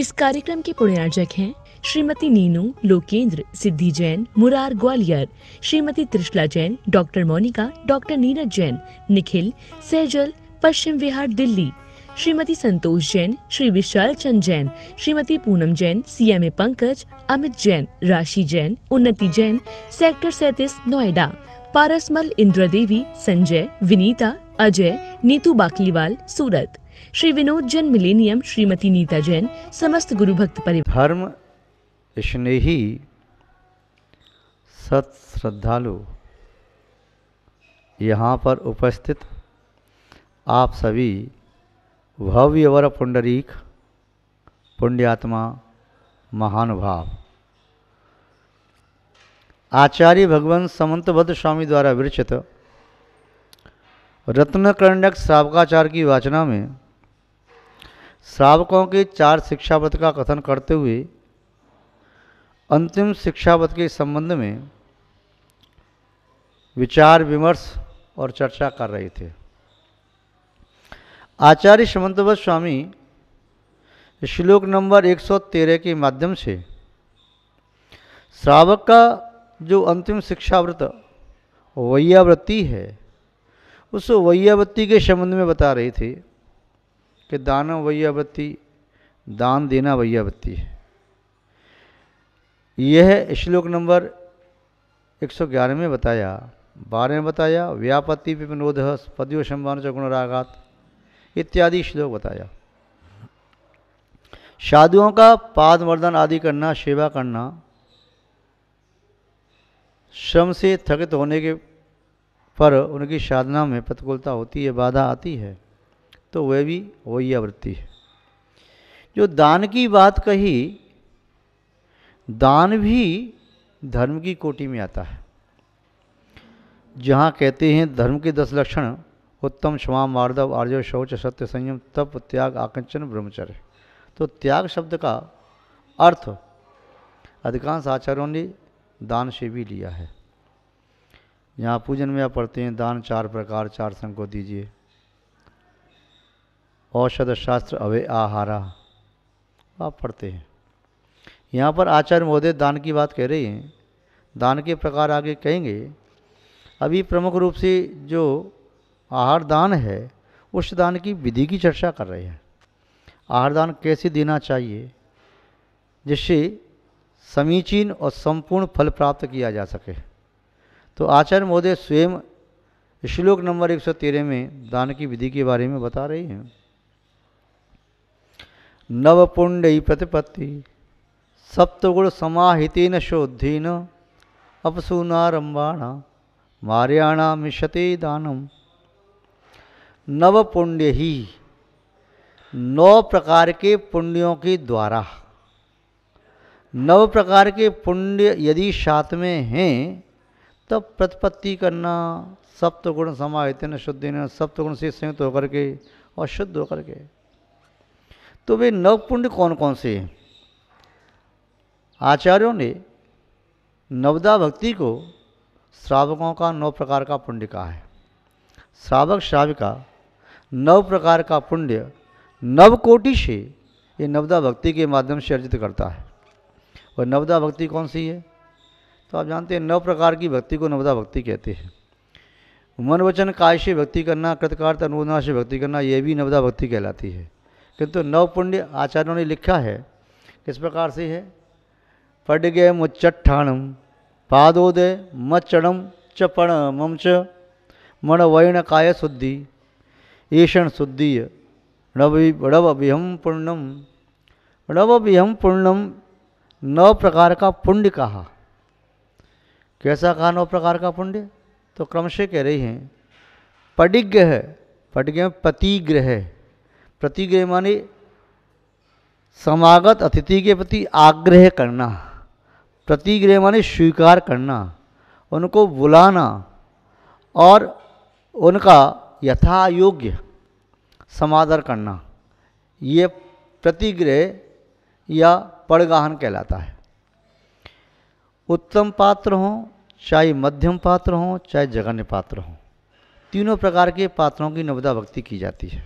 इस कार्यक्रम के पुण्यार्जक हैं Shrimati Neenu Lokendra Siddhi Jain Murar Gwalior Shrimati Trishala Jain doctor Monika doctor Neeraj Jain Nikhil Saijal Paschim Vihar Delhi Shrimati Santosh Jain Shri Vishal Chand Jain Shrimati Poonam Jain CMA Pankaj Amit Jain Rashi Jain Unnati Jain sector सैतीस नोएडा पारसमल इंद्र देवी संजय विनीता अजय नीतू बाकलीवाल सूरत श्री विनोद जैन मिलेनियम श्रीमती नीता जैन समस्त गुरु भक्त परिवार धर्म स्नेही सत श्रद्धालु यहाँ पर उपस्थित आप सभी भव्य वर पुंडरीक पुण्यात्मा महानुभाव आचार्य भगवान समंतभद्र स्वामी द्वारा विरचित रत्नकर्णक श्रावकाचार्य की वाचना में श्रावकों के चार शिक्षावत का कथन करते हुए अंतिम शिक्षावत के संबंध में विचार विमर्श और चर्चा कर रहे थे आचार्य समंतवत स्वामी श्लोक नंबर 113 के माध्यम से श्रावक का जो अंतिम शिक्षाव्रत वैयावृत्ति है उस वैयावृत्ति के संबंध में बता रहे थे कि दानव वैयावृत्ति दान देना वैयावृत्ति है यह श्लोक नंबर 111 में बताया बारह में बताया व्यापति विनोद पद्यो सम्मान चौगुण रागात इत्यादि श्लोक बताया साधुओं का पाद मर्दन आदि करना सेवा करना श्रम से थकित होने के पर उनकी साधना में प्रतिकूलता होती है बाधा आती है तो वह भी वही आवृत्ति है जो दान की बात कही दान भी धर्म की कोटि में आता है जहाँ कहते हैं धर्म के दस लक्षण उत्तम क्षमा मार्दव आर्य शौच सत्य संयम तप त्याग आकंचन ब्रह्मचर्य तो त्याग शब्द का अर्थ अधिकांश आचार्यों ने दान से भी लिया है यहाँ पूजन में आप पढ़ते हैं दान चार प्रकार चार संघ को दीजिए औषध शास्त्र अवे आहारा आप पढ़ते हैं यहाँ पर आचार्य महोदय दान की बात कह रहे हैं दान के प्रकार आगे कहेंगे अभी प्रमुख रूप से जो आहार दान है उस दान की विधि की चर्चा कर रहे हैं आहार दान कैसे देना चाहिए जिससे समीचीन और संपूर्ण फल प्राप्त किया जा सके तो आचार्य महोदय स्वयं श्लोक नंबर 113 में दान की विधि के बारे में बता रहे हैं नवपुंड ही प्रतिपत्ति सप्तगुण न शोधीन अपसूनारंभाण मार्याणा मिशते दानम नवपुण्य ही नौ प्रकार के पुण्यों के द्वारा नव प्रकार के पुण्य यदि साथ में हैं तब प्रतिपत्ति करना सप्तगुण समाहित न शुद्धि न सप्तगुण से संयुक्त होकर के और शुद्ध होकर के तो वे नवपुण्य कौन कौन से हैं आचार्यों ने नवदा भक्ति को श्रावकों का नौ प्रकार का पुण्य कहा है श्रावक श्राविका नव प्रकार का पुण्य नव कोटि से ये नवदा भक्ति के माध्यम से अर्जित करता है और नवदा भक्ति कौन सी है तो आप जानते हैं नव प्रकार की भक्ति को नवदा भक्ति कहते हैं मन वचन काय से भक्ति करना कृतकार्थ अनुमोदना से भक्ति करना यह भी नवदा भक्ति कहलाती है किंतु नव पुण्य आचार्यों ने लिखा है किस प्रकार से है पड गए पादोदय मचणम चपण मम च मन वैण काय शुद्धि ईषण शुद्धि रवि रवभिहम पुण्यम रवभिहम पुण्यम नौ प्रकार का पुण्य कहा कैसा कहा नौ प्रकार का पुण्य तो क्रमशः कह रही हैं पडिग्रह पडिग्रह पतिग्रह के माने समागत अतिथि के प्रति आग्रह करना प्रतिग्रह माने स्वीकार करना उनको बुलाना और उनका यथा योग्य समादर करना ये प्रतिग्रह या पड़गाहन कहलाता है उत्तम पात्र हों चाहे मध्यम पात्र हों चाहे जघन्य पात्र हों तीनों प्रकार के पात्रों की नवदा भक्ति की जाती है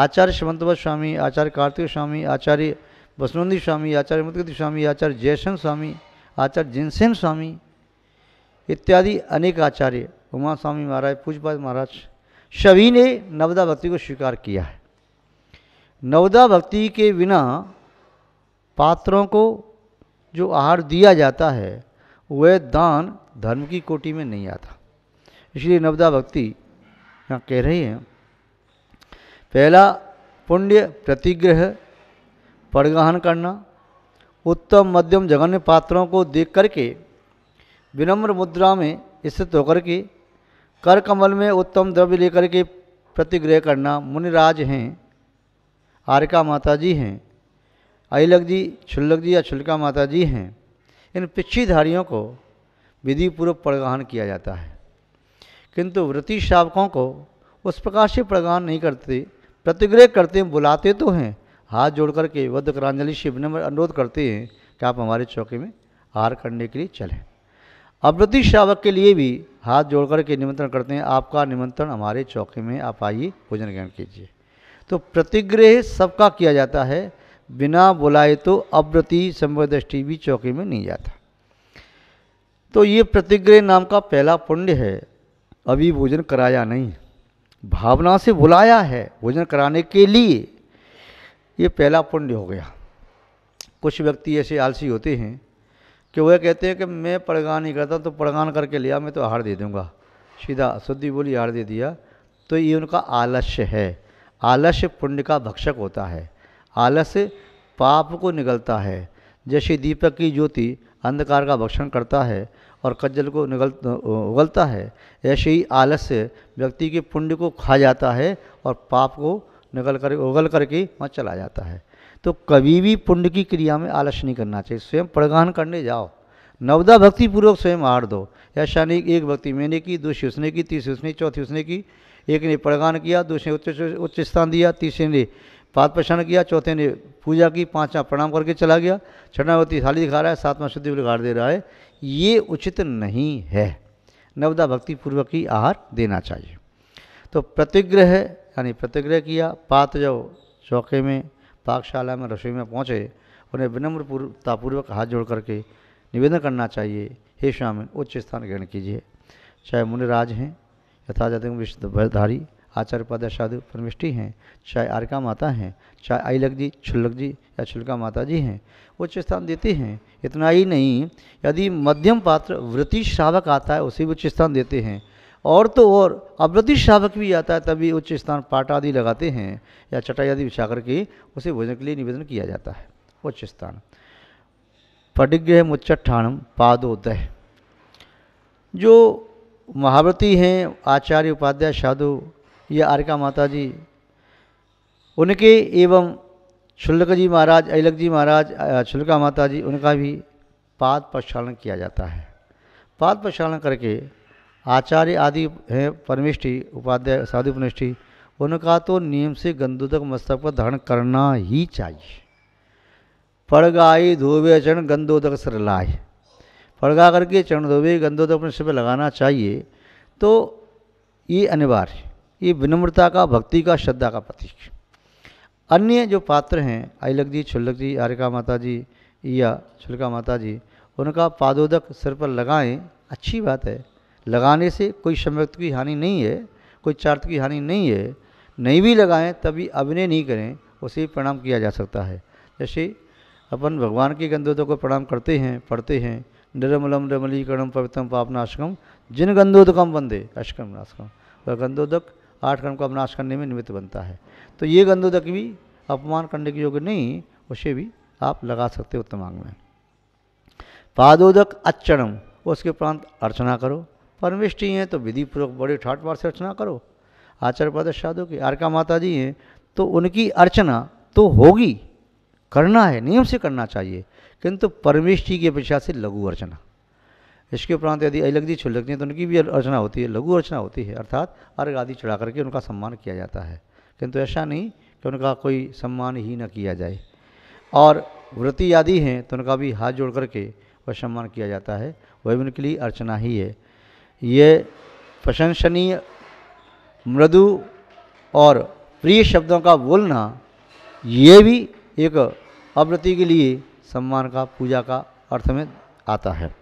आचार्य श्रीमंतव स्वामी आचार्य कार्तिक स्वामी आचार्य वसुनंदी स्वामी आचार्य मुदगति स्वामी आचार्य जयसन स्वामी आचार्य जिनसेन स्वामी इत्यादि अनेक आचार्य उमा स्वामी महाराज पूजपाद महाराज सभी ने नवदा भक्ति को स्वीकार किया है नवदा भक्ति के बिना पात्रों को जो आहार दिया जाता है वह दान धर्म की कोटि में नहीं आता इसलिए नवदा भक्ति यहाँ कह रही हैं पहला पुण्य प्रतिग्रह परिग्रहण करना उत्तम मध्यम जघन्य पात्रों को देख करके विनम्र मुद्रा में स्थित होकर के कर कमल में उत्तम द्रव्य लेकर के प्रतिग्रह करना मुनिराज हैं आरका माता जी हैं अलग जी छुल्लक जी या छुलका माता जी हैं इन पिछीधारियों को विधिपूर्वक प्रगहन किया जाता है किंतु व्रती श्रावकों को उस प्रकार से प्रगहन नहीं करते प्रतिग्रह करते हैं बुलाते तो हैं हाथ जोड़ करके वध करांजलि शिव ने अनुरोध करते हैं कि आप हमारे चौके में हार करने के लिए चलें अवृति श्रावक के लिए भी हाथ जोड़ करके निमंत्रण करते हैं आपका निमंत्रण हमारे चौके में आप आइए भोजन ग्रहण कीजिए तो प्रतिग्रह सबका किया जाता है बिना बुलाए तो अवृति संवृदृष्टि भी चौके में नहीं जाता तो ये प्रतिग्रह नाम का पहला पुण्य है अभी भोजन कराया नहीं भावना से बुलाया है भोजन कराने के लिए ये पहला पुण्य हो गया कुछ व्यक्ति ऐसे आलसी होते हैं कि वह कहते हैं कि मैं प्रगान नहीं करता तो प्रगान करके लिया मैं तो आहार दे दूँगा सीधा शुद्धि बोली आहार दे दिया तो ये उनका आलस्य है आलस्य पुण्य का भक्षक होता है आलस्य पाप को निगलता है जैसे दीपक की ज्योति अंधकार का भक्षण करता है और कज्जल को निगल उगलता है ऐसे ही आलस्य व्यक्ति के पुण्य को खा जाता है और पाप को निगल कर उगल करके वहाँ चला जाता है तो कभी भी पुण्य की क्रिया में आलस्य नहीं करना चाहिए स्वयं प्रगान करने जाओ नवदा भक्ति पूर्वक स्वयं आड़ दो ऐसा नहीं एक भक्ति मैंने की दूसरी उसने की तीसरी उसने चौथी उसने की एक ने प्रगान किया दूसरे उच्च उच्च स्थान दिया तीसरे ने पाद प्रसन्न किया चौथे ने पूजा की पाँचवा प्रणाम करके चला गया छठा व्यक्ति थाली दिखा रहा है सातवां शुद्धि उलगाड़ दे रहा है ये उचित नहीं है नवदा भक्ति पूर्वक ही आहार देना चाहिए तो प्रतिग्रह यानी प्रतिग्रह किया पात्र जब चौके में पाकशाला में रसोई में पहुँचे उन्हें विनम्र पूर्वतापूर्वक हाथ जोड़ करके निवेदन करना चाहिए हे स्वामी उच्च स्थान ग्रहण कीजिए चाहे मुनिराज हैं यथाजत विश्वधारी आचार्य पद साधु परमिष्टि हैं चाहे आर्का माता हैं चाहे आईलक जी छुल्लक जी या छुलका माता जी हैं उच्च स्थान देते हैं इतना ही नहीं यदि मध्यम पात्र वृत्ति श्रावक आता है उसे भी उच्च स्थान देते हैं और तो और अवृत्ति श्रावक भी आता है तभी उच्च स्थान पाट आदि लगाते हैं या चटाई आदि बिछा करके उसे भोजन के लिए निवेदन किया जाता है उच्च स्थान पटिग्रह मुच्चट्ठाणम पादोदय जो महाव्रती हैं आचार्य उपाध्याय साधु ये आर्का माता जी उनके एवं शुल्क जी महाराज अलग जी महाराज शुल्का माता जी उनका भी पाद प्रक्षालन किया जाता है पाद प्रक्षालन करके आचार्य आदि हैं परमिष्टि उपाध्याय साधु प्रनिष्ठि उनका तो नियम से गंधोदक मस्तक पर धारण करना ही चाहिए पड़गाई धोबे चरण गंधोदक सर लाए पड़गा करके चरण धोबे गंधोदक अपने सिर पर लगाना चाहिए तो ये अनिवार्य ये विनम्रता का भक्ति का श्रद्धा का प्रतीक अन्य जो पात्र हैं आइलक जी छुल्लक जी आरिका माता जी या छुलका माता जी उनका पादोदक सिर पर लगाएं अच्छी बात है लगाने से कोई समृत की हानि नहीं है कोई चार्थ की हानि नहीं है नहीं भी लगाएं तभी अभिनय नहीं करें उसे प्रणाम किया जा सकता है जैसे अपन भगवान के गंधोदक को प्रणाम करते हैं पढ़ते हैं निर्मली रमलीकरणम पवित्रम पापनाशकम जिन गंधोदकम बंदे अशकम नाशकम वह गंधोदक आठ कर्म को अपनाश करने में निमित्त बनता है तो ये गंधोदक भी अपमान करने के योग्य नहीं उसे भी आप लगा सकते हो तमांग में पादोदक अच्छम उसके उपरांत अर्चना करो परमिष्टि हैं तो विधि पूर्वक बड़े ठाठ पाठ से अर्चना करो आचार्य प्रदेश साधु की आरका माता जी हैं तो उनकी अर्चना तो होगी करना है नियम से करना चाहिए किंतु परमिष्टि की अपेक्षा से लघु अर्चना इसके उपरांत यदि अलग दी छुड़ लगती है तो उनकी भी अर्चना होती है लघु अर्चना होती है अर्थात अर्घ आदि चढ़ा करके उनका सम्मान किया जाता है किंतु ऐसा नहीं कि उनका कोई सम्मान ही न किया जाए और व्रति आदि हैं तो उनका भी हाथ जोड़ करके वह सम्मान किया जाता है वह भी उनके लिए अर्चना ही है ये प्रशंसनीय मृदु और प्रिय शब्दों का बोलना ये भी एक अव्रति के लिए सम्मान का पूजा का अर्थ में आता है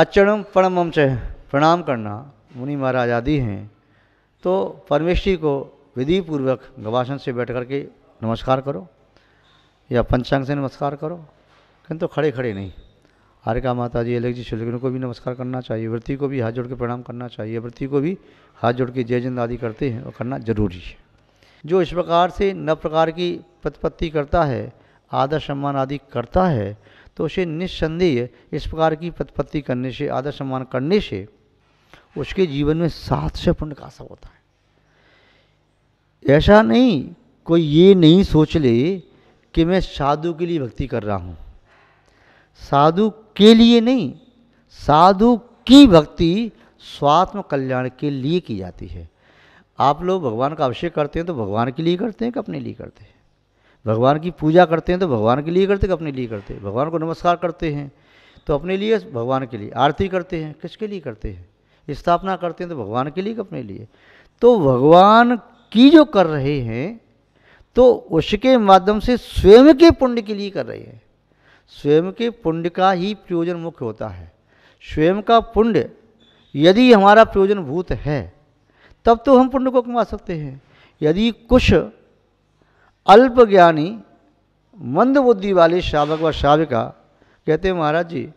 अचरणम प्रणमम से प्रणाम करना मुनि महाराज आदि हैं तो परमेश को विधि पूर्वक गवासन से बैठ कर के नमस्कार करो या पंचांग से नमस्कार करो किंतु तो खड़े खड़े नहीं हारिका माता जी अलग जी शिलगनों को भी नमस्कार करना चाहिए वृत्ति को भी हाथ जोड़ के प्रणाम करना चाहिए वृत्ति को भी हाथ जोड़ के जय जिंद आदि करते हैं और करना जरूरी है जो इस प्रकार से नव प्रकार की प्रतिपत्ति करता है आदर सम्मान आदि करता है तो उसे निस्संदेह इस प्रकार की पत्पत्ति करने से आदर सम्मान करने से उसके जीवन में सात से पुण्य का असर होता है ऐसा नहीं कोई ये नहीं सोच ले कि मैं साधु के लिए भक्ति कर रहा हूँ साधु के लिए नहीं साधु की भक्ति स्वात्म कल्याण के लिए की जाती है आप लोग भगवान का अभिषेक करते हैं तो भगवान के लिए करते हैं कि अपने लिए करते हैं भगवान की पूजा करते हैं तो भगवान के लिए करते हैं अपने लिए करते हैं भगवान को नमस्कार करते हैं तो अपने लिए भगवान के लिए आरती करते हैं किसके लिए करते हैं स्थापना करते हैं तो भगवान के लिए अपने लिए तो भगवान की जो कर रहे हैं तो उसके माध्यम से स्वयं के पुण्य के लिए कर रहे हैं स्वयं के पुण्य का ही प्रयोजन मुख्य होता है स्वयं का पुण्य यदि हमारा प्रयोजन भूत है तब तो हम पुण्य को कमा सकते हैं यदि कुछ अल्प ज्ञानी मंद बुद्धि वाले श्रावक व श्राविका कहते हैं महाराज जी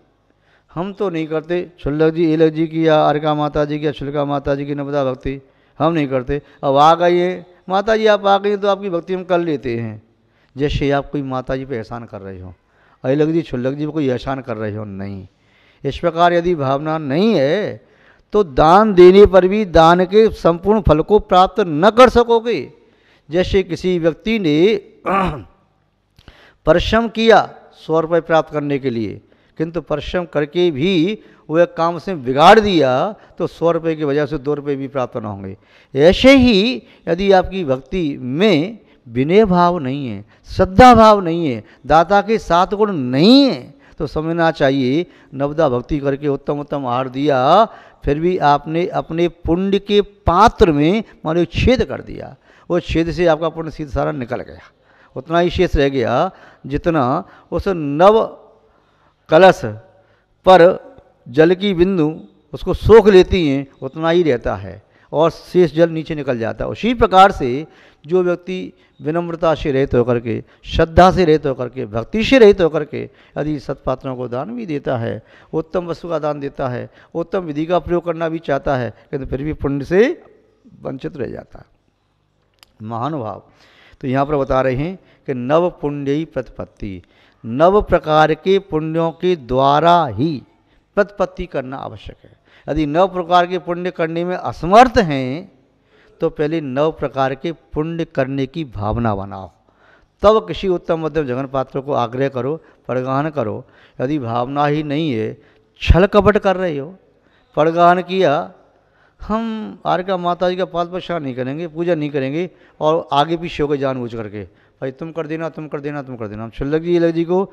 हम तो नहीं करते छुल्लक जी एलक जी की या अर्का माता जी की या छुलका माता जी की नवदा भक्ति हम नहीं करते अब आ गई है माता जी आप आ गई तो आपकी भक्ति हम कर लेते हैं जैसे आप कोई माता जी पर एहसान कर रहे हो अलग जी छुल्लक जी पर कोई एहसान कर रहे हो नहीं इस प्रकार यदि भावना नहीं है तो दान देने पर भी दान के संपूर्ण फल को प्राप्त न कर सकोगे जैसे किसी व्यक्ति ने परिश्रम किया सौ रुपये प्राप्त करने के लिए किंतु परिश्रम करके भी वह काम से बिगाड़ दिया तो सौ रुपये की वजह से दो रुपये भी प्राप्त न होंगे ऐसे ही यदि आपकी भक्ति में विनय भाव नहीं है श्रद्धा भाव नहीं है दाता के सात गुण नहीं है तो समझना चाहिए नवदा भक्ति करके उत्तम उत्तम आहार दिया फिर भी आपने अपने पुण्य के पात्र में मानो छेद कर दिया वो छेद से आपका पूर्ण शीत सारा निकल गया उतना ही शेष रह गया जितना उस नव कलश पर जल की बिंदु उसको सोख लेती हैं उतना ही रहता है और शेष जल नीचे निकल जाता है उसी प्रकार से जो व्यक्ति विनम्रता से रहित होकर के श्रद्धा से रहित होकर के भक्ति से रहित होकर के यदि सत्पात्रों को दान भी देता है उत्तम वस्तु का दान देता है उत्तम विधि का प्रयोग करना भी चाहता है लेकिन फिर भी पुण्य से वंचित रह जाता है महानुभाव तो यहाँ पर बता रहे हैं कि नव पुण्यी प्रतिपत्ति नव प्रकार के पुण्यों के द्वारा ही प्रतिपत्ति करना आवश्यक है यदि नव प्रकार के पुण्य करने में असमर्थ हैं तो पहले नव प्रकार के पुण्य करने की भावना बनाओ तब किसी उत्तम मध्यम जगन पात्रों को आग्रह करो प्रगहन करो यदि भावना ही नहीं है छल कपट कर रहे हो परगहन किया हम आर्का माता जी का पाल परेशान नहीं करेंगे पूजा नहीं करेंगे और आगे पीछे होकर जान जानबूझ करके भाई तुम कर देना तुम कर देना तुम कर देना हम छुल्लक जी लग जी को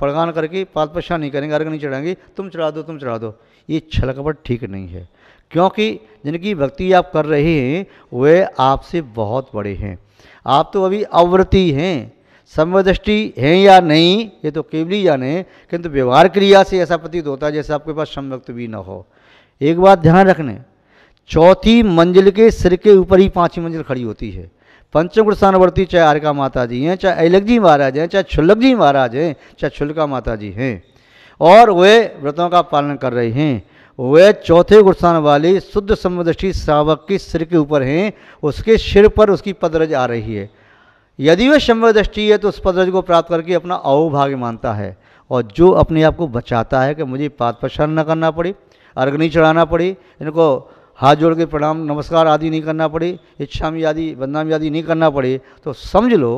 प्रगान करके पाल परेशान नहीं करेंगे अर्घ नहीं चढ़ाएंगे तुम चढ़ा दो तुम चढ़ा दो ये छलकपट ठीक नहीं है क्योंकि जिनकी भक्ति आप कर रहे हैं वे आपसे बहुत बड़े हैं आप तो अभी अवृत्ति हैं समदृष्टि है या नहीं ये तो केवली जाने किंतु व्यवहार क्रिया से ऐसा प्रतीत होता है जैसे आपके पास समभक्त भी ना हो एक बात ध्यान रखने चौथी मंजिल के सिर के ऊपर ही पांचवी मंजिल खड़ी होती है पंचमगुण स्थानवर्ती चाहे आर्का माता जी हैं चाहे ऐलक जी महाराज हैं चाहे छुल्लक जी महाराज हैं चाहे छुलका माता जी हैं और वे व्रतों का पालन कर रहे हैं वह चौथे गुणस्थान वाली शुद्ध समदृष्टि श्रावक के सिर के ऊपर हैं उसके सिर पर उसकी पदरज आ रही है यदि वह समदृष्टि है तो उस पदरज को प्राप्त करके अपना अवभाग्य मानता है और जो अपने आप को बचाता है कि मुझे पाद प्रसन्न न करना पड़े अर्घ नहीं चढ़ाना पड़े इनको हाथ जोड़ के प्रणाम नमस्कार आदि नहीं करना पड़े इच्छा में आदि बदनाम आदि नहीं करना पड़े तो समझ लो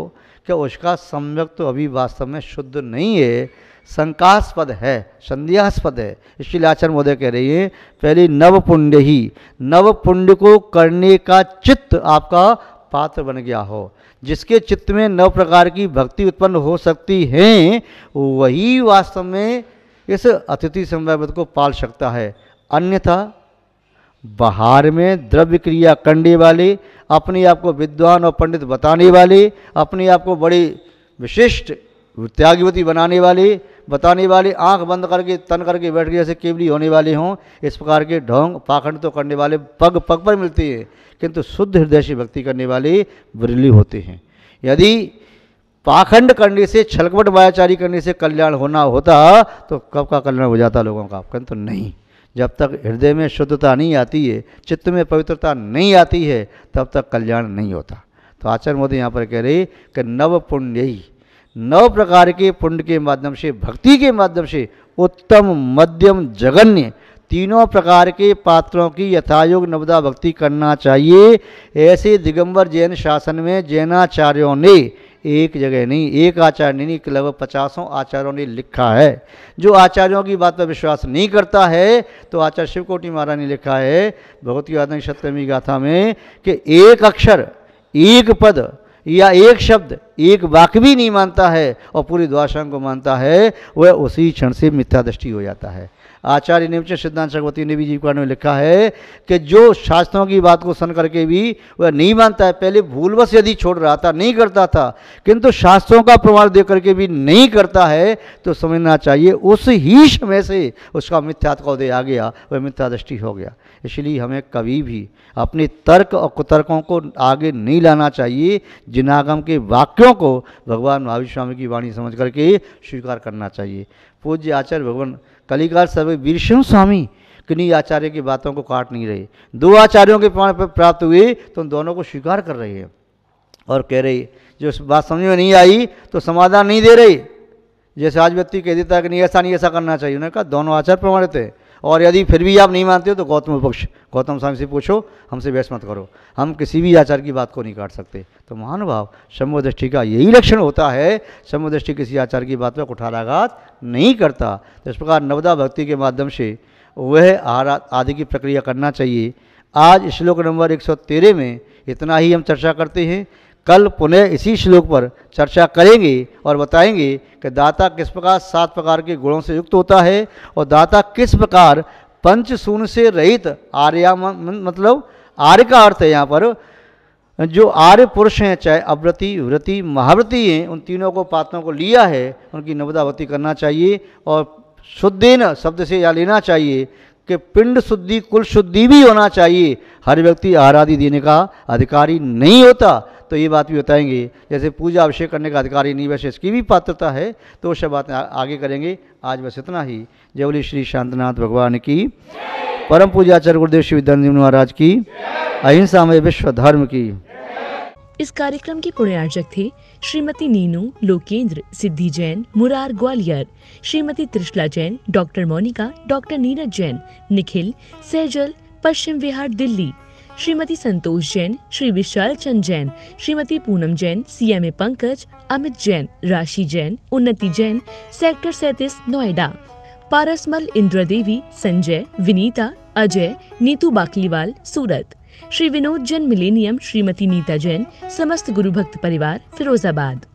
कि उसका सम्यक तो अभी वास्तव में शुद्ध नहीं है शंकास्पद है संध्यास्पद है इसलिए आचार्य महोदय कह रही है पहले नव पुण्य ही नव पुण्य को करने का चित्त आपका पात्र बन गया हो जिसके चित्त में नव प्रकार की भक्ति उत्पन्न हो सकती है वही वास्तव में इस अतिथि संवैवत को पाल सकता है अन्यथा बाहर में द्रव्य क्रिया करने वाले अपने आप को विद्वान और पंडित बताने वाले अपने आप को बड़ी विशिष्ट त्यागवती बनाने वाले बताने वाले आंख बंद करके तन करके बैठ गए जैसे केवली होने वाले हों इस प्रकार के ढोंग पाखंड तो करने वाले पग पग पर मिलते हैं किंतु शुद्ध हृदय से भक्ति करने वाले बिरली होते हैं यदि पाखंड करने से छलकवट बायाचारी करने से कल्याण होना होता तो कब का कल्याण हो जाता लोगों का किंतु तो नहीं जब तक हृदय में शुद्धता नहीं आती है चित्त में पवित्रता नहीं आती है तब तक कल्याण नहीं होता तो आचार्य मोदी यहाँ पर कह रही कि नव पुण्य ही नव प्रकार के पुण्य के माध्यम से भक्ति के माध्यम से उत्तम मध्यम जगन्य तीनों प्रकार के पात्रों की यथायोग नवदा भक्ति करना चाहिए ऐसे दिगंबर जैन शासन में जैनाचार्यों ने एक जगह नहीं एक आचार्य नहीं लगभग पचासों आचार्यों ने लिखा है जो आचार्यों की बात पर विश्वास नहीं करता है तो आचार्य शिवकोटि महाराज ने लिखा है भगवती आदमी सत्यमी गाथा में कि एक अक्षर एक पद या एक शब्द एक वाक्य भी नहीं मानता है और पूरी द्वाशांग को मानता है वह उसी क्षण से मिथ्या दृष्टि हो जाता है आचार्य नेमचंद सिद्धांत भगवती ने भी जीविका में लिखा है कि जो शास्त्रों की बात को सन करके भी वह नहीं मानता है पहले भूलवश यदि छोड़ रहा था नहीं करता था किंतु शास्त्रों का प्रमाण दे करके भी नहीं करता है तो समझना चाहिए उस ही समय से उसका मिथ्यात्व का उदय आ गया वह मिथ्या दृष्टि हो गया इसलिए हमें कभी भी अपने तर्क और कुतर्कों को आगे नहीं लाना चाहिए जिनागम के वाक्यों को भगवान महावीर स्वामी की वाणी समझ करके स्वीकार करना चाहिए पूज्य आचार्य भगवान कलिकाल सर्वे विष्णु स्वामी किन्हीं आचार्य की बातों को काट नहीं रहे दो आचार्यों के प्रमाण पर प्राप्त हुए तो उन दोनों को स्वीकार कर रहे हैं और कह रही जो बात समझ में नहीं आई तो समाधान नहीं दे रही जैसे आज व्यक्ति कह देता है कि नहीं ऐसा नहीं ऐसा करना चाहिए उन्होंने कहा दोनों आचार प्रमाणित है और यदि फिर भी आप नहीं मानते हो तो गौतम पक्ष गौतम स्वामी से पूछो हमसे बहस मत करो हम किसी भी आचार्य की बात को नहीं काट सकते तो महानुभाव समुदृष्टि दृष्टि का यही लक्षण होता है समूह दृष्टि किसी आचार्य की बात पर कुठाराघात नहीं करता तो इस प्रकार नवदा भक्ति के माध्यम से वह आदि की प्रक्रिया करना चाहिए आज श्लोक नंबर एक में इतना ही हम चर्चा करते हैं कल पुनः इसी श्लोक पर चर्चा करेंगे और बताएंगे कि दाता किस प्रकार सात प्रकार के गुणों से युक्त होता है और दाता किस प्रकार पंच शून्य से रहित आर्या मतलब आर्य का अर्थ है यहाँ पर जो आर्य पुरुष हैं चाहे अव्रति व्रति महाव्रति हैं उन तीनों को पात्रों को लिया है उनकी नवदावती करना चाहिए और शुद्धिन शब्द से यह लेना चाहिए कि पिंड शुद्धि कुल शुद्धि भी होना चाहिए हर व्यक्ति आराधी देने का अधिकारी नहीं होता तो ये बात भी बताएंगे जैसे पूजा अभिषेक करने का अधिकारी नहीं वैसे इसकी भी पात्रता है तो वो सब बातें आगे करेंगे आज बस इतना ही जय बोली श्री शांतनाथ भगवान की परम पूजा आचार्य गुरुदेव श्री विद्यानंद महाराज की अहिंसा में विश्व धर्म की इस कार्यक्रम पुण्य पुण्यार्चक थे Shrimati Neenu Lokendra Siddhi Jain Murar Gwalior Shrimati Trishala Jain doctor Monika doctor Neeraj Jain Nikhil Saijal Paschim Vihar Delhi Shrimati Santosh Jain Shri Vishal Chand Jain Shrimati Poonam Jain CMA Pankaj Amit Jain Rashi Jain Unnati Jain sector सैतीस नोएडा पारसमल इंद्र देवी संजय विनीता अजय नीतू बाकलीवाल सूरत श्री विनोद जैन मिलेनियम श्रीमती नीता जैन समस्त गुरु भक्त परिवार फिरोजाबाद